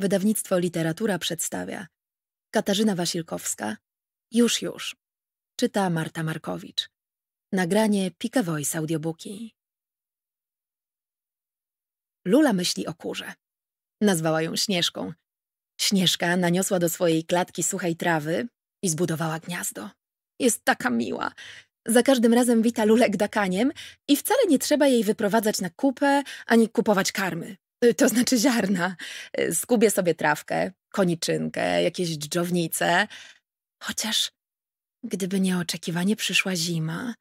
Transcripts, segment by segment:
Wydawnictwo Literatura przedstawia Katarzyna Wasilkowska. Już, już. Czyta Marta Markowicz. Nagranie Pika Voice Audiobooki. Lula myśli o kurze. Nazwała ją Śnieżką. Śnieżka naniosła do swojej klatki suchej trawy i zbudowała gniazdo. Jest taka miła. Za każdym razem wita lulek dakaniem i wcale nie trzeba jej wyprowadzać na kupę ani kupować karmy. Y, to znaczy ziarna. Skubię y, sobie trawkę, koniczynkę, jakieś dżdżownice. Chociaż gdyby nieoczekiwanie przyszła zima,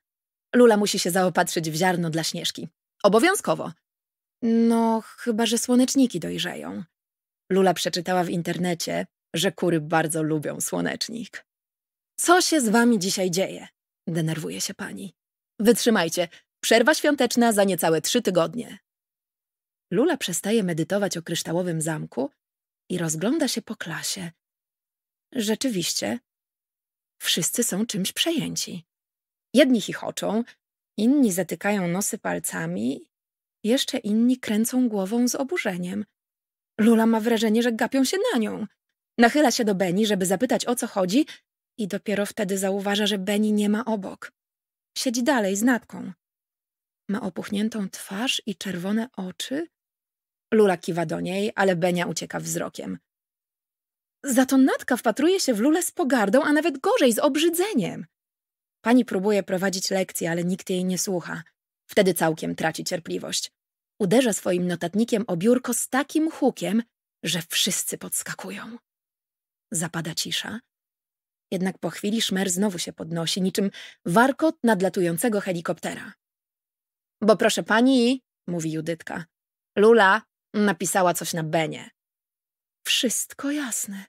Lula musi się zaopatrzyć w ziarno dla Śnieżki. Obowiązkowo. No, chyba że słoneczniki dojrzeją. Lula przeczytała w internecie, że kury bardzo lubią słonecznik. Co się z wami dzisiaj dzieje? Denerwuje się pani. Wytrzymajcie. Przerwa świąteczna za niecałe trzy tygodnie. Lula przestaje medytować o kryształowym zamku i rozgląda się po klasie. Rzeczywiście, wszyscy są czymś przejęci. Jedni chichoczą, inni zatykają nosy palcami, jeszcze inni kręcą głową z oburzeniem. Lula ma wrażenie, że gapią się na nią. Nachyla się do Beni, żeby zapytać o co chodzi i dopiero wtedy zauważa, że Beni nie ma obok. Siedzi dalej z Natką. Ma opuchniętą twarz i czerwone oczy Lula kiwa do niej, ale Benia ucieka wzrokiem. Za to Natka wpatruje się w Lulę z pogardą, a nawet gorzej, z obrzydzeniem. Pani próbuje prowadzić lekcję, ale nikt jej nie słucha. Wtedy całkiem traci cierpliwość. Uderza swoim notatnikiem o biurko z takim hukiem, że wszyscy podskakują. Zapada cisza. Jednak po chwili szmer znowu się podnosi, niczym warkot nadlatującego helikoptera. Bo proszę pani, mówi Judytka. Lula, Napisała coś na Benie. Wszystko jasne.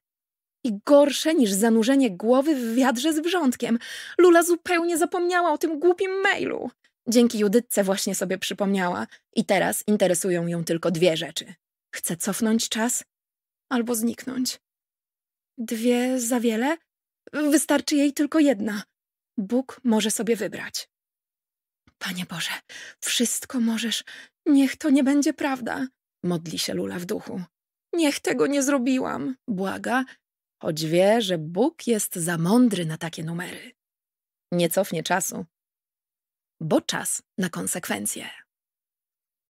I gorsze niż zanurzenie głowy w wiadrze z wrzątkiem. Lula zupełnie zapomniała o tym głupim mailu. Dzięki Judytce właśnie sobie przypomniała. I teraz interesują ją tylko dwie rzeczy. Chce cofnąć czas albo zniknąć. Dwie za wiele? Wystarczy jej tylko jedna. Bóg może sobie wybrać. Panie Boże, wszystko możesz. Niech to nie będzie prawda. Modli się Lula w duchu. Niech tego nie zrobiłam, błaga, choć wie, że Bóg jest za mądry na takie numery. Nie cofnie czasu, bo czas na konsekwencje.